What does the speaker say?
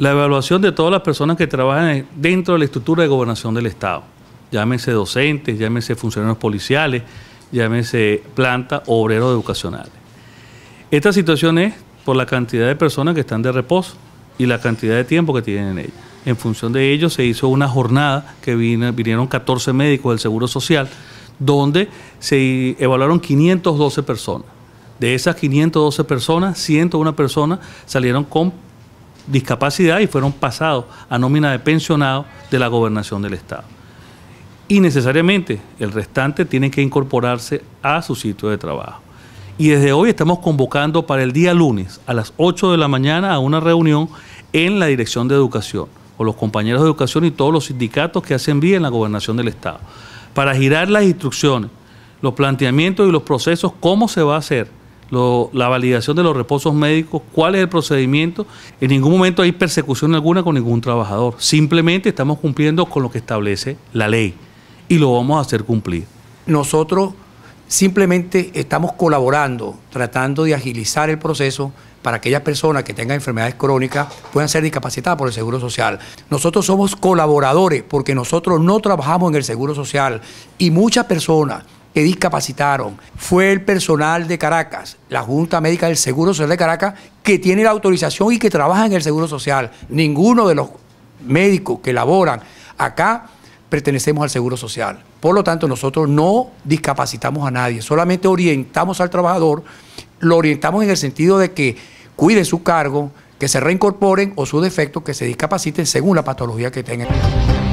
la evaluación de todas las personas que trabajan dentro de la estructura de gobernación del Estado. Llámese docentes, llámese funcionarios policiales, llámese planta, obreros educacionales. Esta situación es por la cantidad de personas que están de reposo y la cantidad de tiempo que tienen en ella. En función de ello se hizo una jornada que vinieron 14 médicos del Seguro Social, donde se evaluaron 512 personas. De esas 512 personas, 101 personas salieron con discapacidad y fueron pasados a nómina de pensionado de la gobernación del Estado. Y necesariamente el restante tiene que incorporarse a su sitio de trabajo. Y desde hoy estamos convocando para el día lunes a las 8 de la mañana a una reunión en la Dirección de Educación, con los compañeros de educación y todos los sindicatos que hacen vía en la gobernación del Estado, para girar las instrucciones, los planteamientos y los procesos, cómo se va a hacer la validación de los reposos médicos, cuál es el procedimiento. En ningún momento hay persecución alguna con ningún trabajador. Simplemente estamos cumpliendo con lo que establece la ley y lo vamos a hacer cumplir. Nosotros simplemente estamos colaborando, tratando de agilizar el proceso para aquellas personas que tengan enfermedades crónicas puedan ser discapacitadas por el Seguro Social. Nosotros somos colaboradores porque nosotros no trabajamos en el Seguro Social y muchas personas discapacitaron, fue el personal de Caracas, la Junta Médica del Seguro Social de Caracas, que tiene la autorización y que trabaja en el Seguro Social. Ninguno de los médicos que laboran acá pertenecemos al Seguro Social. Por lo tanto, nosotros no discapacitamos a nadie, solamente orientamos al trabajador, lo orientamos en el sentido de que cuide su cargo, que se reincorporen o su defecto, que se discapaciten según la patología que tengan.